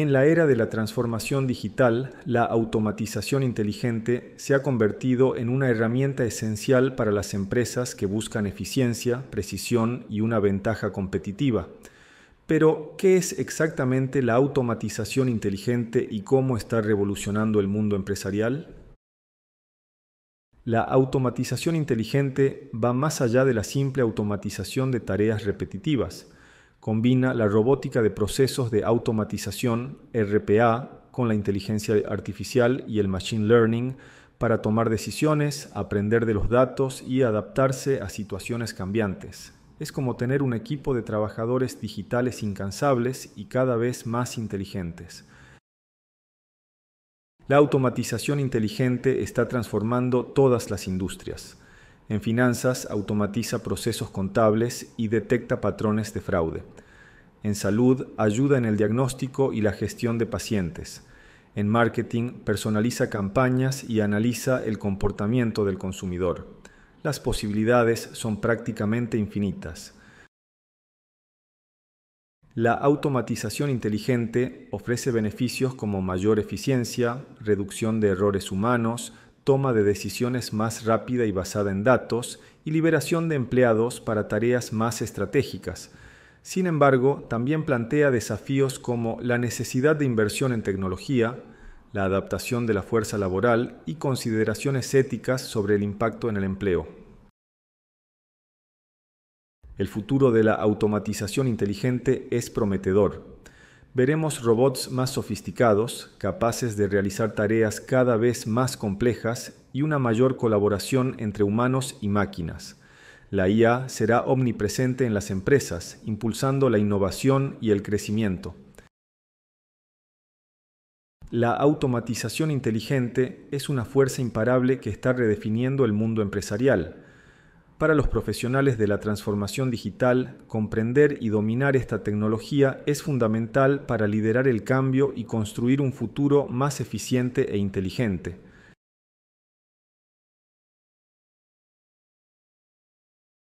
En la era de la transformación digital, la automatización inteligente se ha convertido en una herramienta esencial para las empresas que buscan eficiencia, precisión y una ventaja competitiva. Pero, ¿qué es exactamente la automatización inteligente y cómo está revolucionando el mundo empresarial? La automatización inteligente va más allá de la simple automatización de tareas repetitivas combina la robótica de procesos de automatización, RPA, con la inteligencia artificial y el machine learning para tomar decisiones, aprender de los datos y adaptarse a situaciones cambiantes. Es como tener un equipo de trabajadores digitales incansables y cada vez más inteligentes. La automatización inteligente está transformando todas las industrias. En finanzas automatiza procesos contables y detecta patrones de fraude. En salud ayuda en el diagnóstico y la gestión de pacientes. En marketing personaliza campañas y analiza el comportamiento del consumidor. Las posibilidades son prácticamente infinitas. La automatización inteligente ofrece beneficios como mayor eficiencia, reducción de errores humanos, toma de decisiones más rápida y basada en datos y liberación de empleados para tareas más estratégicas. Sin embargo, también plantea desafíos como la necesidad de inversión en tecnología, la adaptación de la fuerza laboral y consideraciones éticas sobre el impacto en el empleo. El futuro de la automatización inteligente es prometedor, veremos robots más sofisticados, capaces de realizar tareas cada vez más complejas y una mayor colaboración entre humanos y máquinas. La IA será omnipresente en las empresas, impulsando la innovación y el crecimiento. La automatización inteligente es una fuerza imparable que está redefiniendo el mundo empresarial para los profesionales de la transformación digital, comprender y dominar esta tecnología es fundamental para liderar el cambio y construir un futuro más eficiente e inteligente.